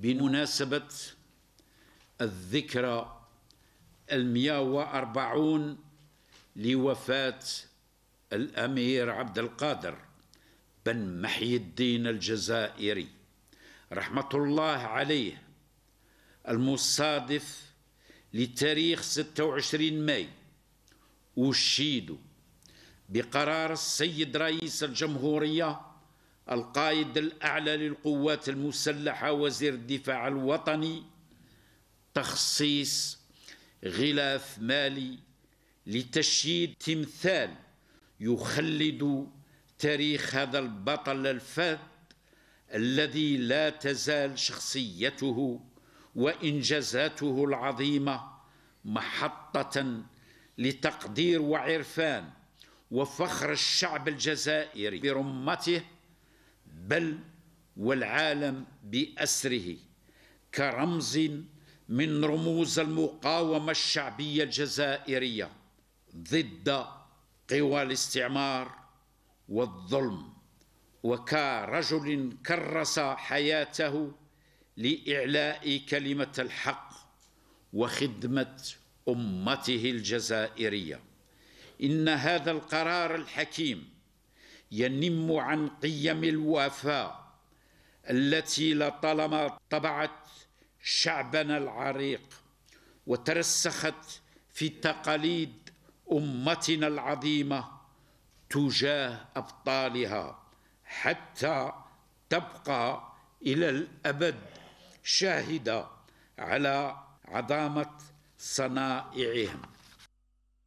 بمناسبة الذكرى المئة وأربعون لوفاة الأمير عبد القادر بن محي الدين الجزائري رحمة الله عليه المصادف لتاريخ 26 ماي أشيد بقرار السيد رئيس الجمهورية القائد الأعلى للقوات المسلحة وزير الدفاع الوطني تخصيص غلاف مالي لتشييد تمثال يخلد تاريخ هذا البطل الفذ الذي لا تزال شخصيته وانجازاته العظيمه محطه لتقدير وعرفان وفخر الشعب الجزائري برمته بل والعالم باسره كرمز من رموز المقاومه الشعبيه الجزائريه ضد قوى الاستعمار والظلم وكرجل كرس حياته لاعلاء كلمه الحق وخدمه امته الجزائريه ان هذا القرار الحكيم ينم عن قيم الوفاء التي لطالما طبعت شعبنا العريق وترسخت في تقاليد امتنا العظيمه تجاه ابطالها حتى تبقى الى الابد شاهده على عظامه صنائعهم